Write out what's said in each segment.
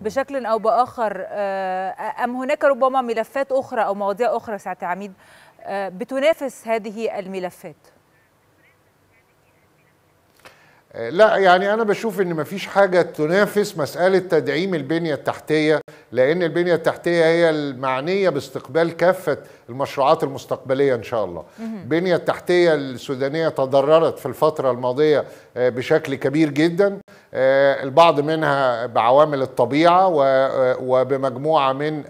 بشكل او باخر آه، ام هناك ربما ملفات اخرى او مواضيع اخرى سعاده عميد بتنافس هذه الملفات؟ آه، لا يعني انا بشوف ان مفيش حاجه تنافس مساله تدعيم البنيه التحتيه لان البنيه التحتيه هي المعنيه باستقبال كافه المشروعات المستقبليه ان شاء الله البنيه التحتيه السودانيه تضررت في الفتره الماضيه آه، بشكل كبير جدا آه، البعض منها بعوامل الطبيعه وبمجموعه من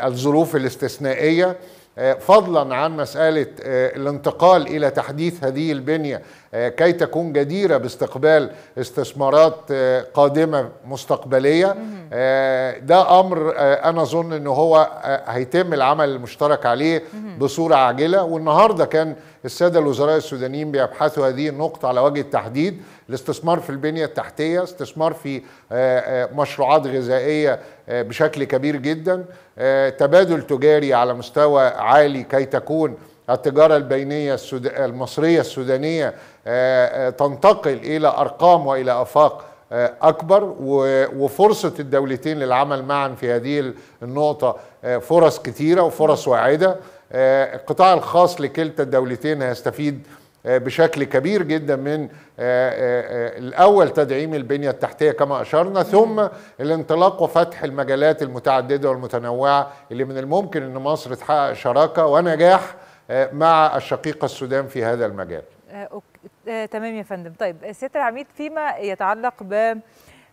الظروف الاستثنائيه آه، فضلا عن مساله آه، الانتقال الى تحديث هذه البنيه آه، كي تكون جديره باستقبال استثمارات قادمه مستقبليه ده امر انا اظن أنه هو هيتم العمل المشترك عليه بصوره عاجله والنهارده كان السادة الوزراء السودانيين بيبحثوا هذه النقطة على وجه التحديد الاستثمار في البنية التحتية استثمار في آه، آه، مشروعات غذائية آه، بشكل كبير جدا تبادل تجاري على مستوى عالي كي تكون التجارة البينية المصرية السودانية تنتقل إلى أرقام وإلى أفاق أكبر وفرصة الدولتين للعمل معا في هذه النقطة فرص كثيرة وفرص واعدة القطاع آه، الخاص لكلتا الدولتين هيستفيد آه، بشكل كبير جدا من آه، الاول تدعيم البنيه التحتيه كما اشرنا ثم الانطلاق وفتح المجالات المتعدده والمتنوعه اللي من الممكن ان مصر تحقق شراكه ونجاح مع الشقيقه السودان في هذا المجال. تمام يا فندم طيب سياده العميد فيما يتعلق ب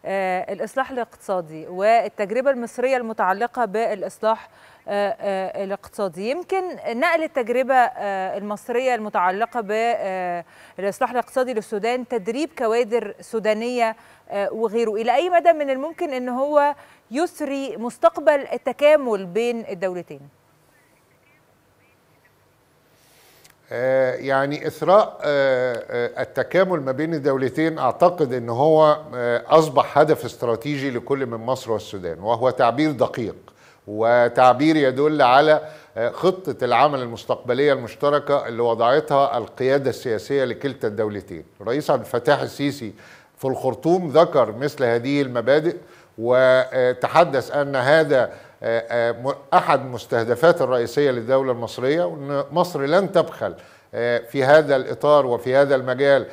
آه، الإصلاح الاقتصادي والتجربة المصرية المتعلقة بالإصلاح آه، آه، الاقتصادي يمكن نقل التجربة المصرية المتعلقة بالإصلاح الاقتصادي للسودان تدريب كوادر سودانية وغيره إلى أي مدى من الممكن أن هو يسري مستقبل التكامل بين الدولتين؟ آه، يعني اثراء آه، آه، التكامل ما بين الدولتين اعتقد ان هو اصبح هدف استراتيجي لكل من مصر والسودان وهو تعبير دقيق وتعبير يدل على خطه العمل المستقبليه المشتركه اللي وضعتها القياده السياسيه لكلتا الدولتين. الرئيس عبد الفتاح السيسي في الخرطوم ذكر مثل هذه المبادئ وتحدث أن هذا آه، آه، أحد المستهدفات الرئيسية للدولة المصرية وأن مصر لن تبخل آه، في هذا الإطار وفي هذا المجال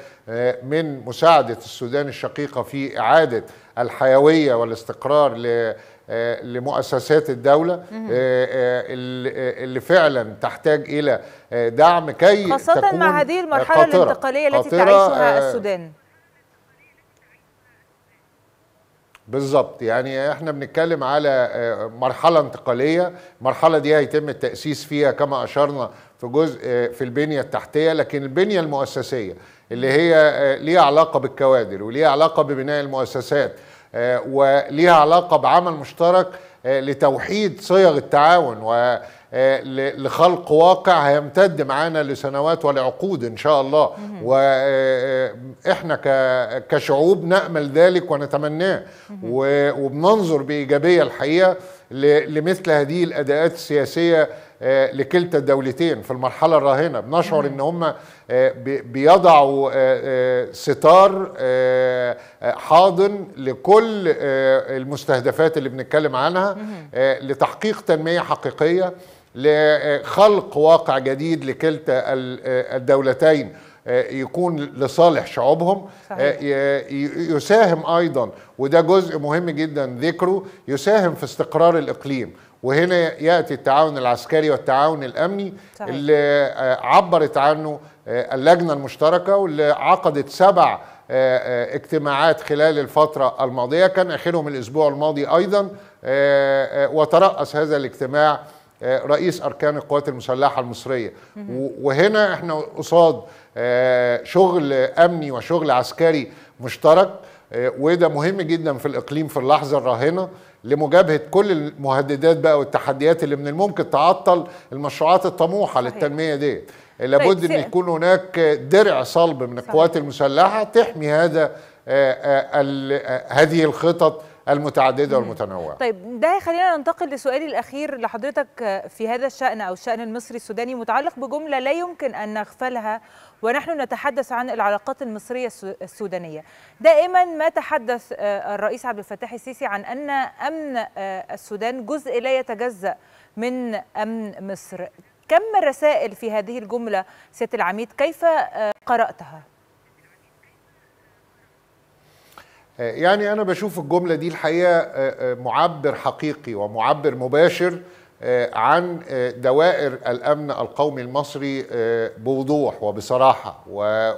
من مساعدة السودان الشقيقة في إعادة الحيوية والاستقرار لمؤسسات الدولة اللي فعلا تحتاج إلى دعم كي خاصة مع هذه المرحلة الانتقالية التي تعيشها السودان بالظبط يعني احنا بنتكلم على آه، مرحله انتقاليه المرحله دي هيتم التاسيس فيها كما اشرنا في جزء آه، في البنيه التحتيه لكن البنيه المؤسسيه اللي هي آه، ليها علاقه بالكوادر وليها علاقه ببناء المؤسسات وليها علاقه بعمل مشترك لتوحيد صيغ التعاون و آه، لخلق واقع هيمتد معانا لسنوات ولعقود ان شاء الله واحنا آه، آه، كشعوب نامل ذلك ونتمناه وبننظر بايجابيه الحقيقه لمثل هذه الاداءات السياسيه لكلتا الدولتين في المرحله الراهنه بنشعر ان هم بيضعوا ستار حاضن لكل المستهدفات اللي بنتكلم عنها لتحقيق تنميه حقيقيه لخلق واقع جديد لكلتا الدولتين آه، يكون لصالح شعوبهم آه، صحيح. يساهم ايضا وده جزء مهم جدا ذكره يساهم في استقرار الاقليم وهنا ياتي التعاون العسكري والتعاون الامني صحيح. اللي آه، عبرت عنه اللجنه المشتركه واللي عقدت سبع اجتماعات خلال الفتره الماضيه كان اخرهم الاسبوع الماضي ايضا وتراس هذا الاجتماع آه، رئيس اركان القوات المسلحه المصريه وهنا احنا قصاد آه، شغل امني وشغل عسكري مشترك آه، وده مهم جدا في الاقليم في اللحظه الراهنه لمجابهه كل المهددات بقى والتحديات اللي من الممكن تعطل المشروعات الطموحه للتنميه دي لابد طيب، ان يكون هناك درع صلب من القوات المسلحه تحمي هذا هذه الخطط المتعدده والمتنوعه. طيب ده خلينا ننتقل لسؤالي الاخير لحضرتك في هذا الشان او الشان المصري السوداني متعلق بجمله لا يمكن ان نغفلها ونحن نتحدث عن العلاقات المصريه السودانيه. دائما ما تحدث آه، الرئيس عبد الفتاح السيسي عن ان امن آه، السودان جزء لا يتجزا من امن مصر. كم الرسائل في هذه الجمله سياده العميد كيف آه، قراتها؟ آه، يعني أنا بشوف الجملة دي الحقيقة آه، آه، معبر حقيقي ومعبر مباشر عن دوائر الأمن القومي المصري بوضوح وبصراحة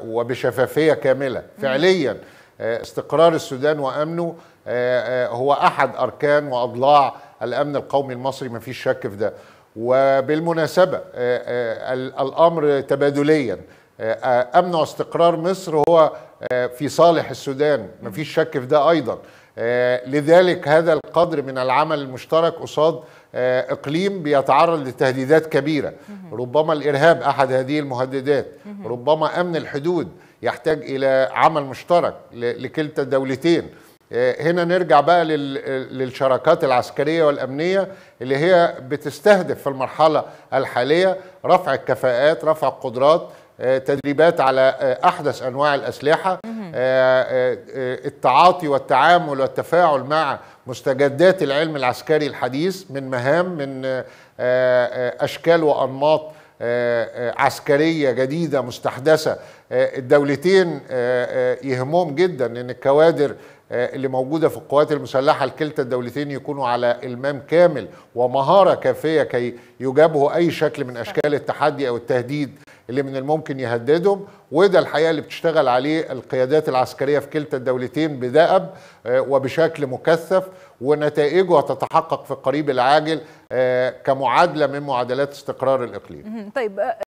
وبشفافية كاملة فعليا استقرار السودان وأمنه هو أحد أركان وأضلاع الأمن القومي المصري ما فيش شك في ده وبالمناسبة الأمر تبادليا آه، آه، امن واستقرار مصر هو آه، في صالح السودان مفيش شك في ده ايضا لذلك هذا القدر من العمل المشترك قصاد اقليم بيتعرض لتهديدات كبيره ربما الارهاب احد هذه المهددات ربما امن الحدود يحتاج الى عمل مشترك لكلتا الدولتين هنا نرجع بقى للشراكات العسكريه والامنيه اللي هي بتستهدف في المرحله الحاليه رفع الكفاءات رفع القدرات آه، تدريبات على آه، احدث انواع الاسلحه آه، التعاطي والتعامل والتفاعل مع مستجدات العلم العسكري الحديث من مهام من اشكال وانماط عسكريه جديده مستحدثه الدولتين يهمهم جدا ان الكوادر اللي موجودة في القوات المسلحة لكلتا الدولتين يكونوا على إلمام كامل ومهارة كافية كي يجابهوا أي شكل من أشكال التحدي أو التهديد اللي من الممكن يهددهم وده الحقيقه اللي بتشتغل عليه القيادات العسكريه في كلتا الدولتين بدأب آه، وبشكل مكثف ونتائجه تتحقق في القريب العاجل آه، كمعادله من معادلات استقرار الاقليم. طيب آه،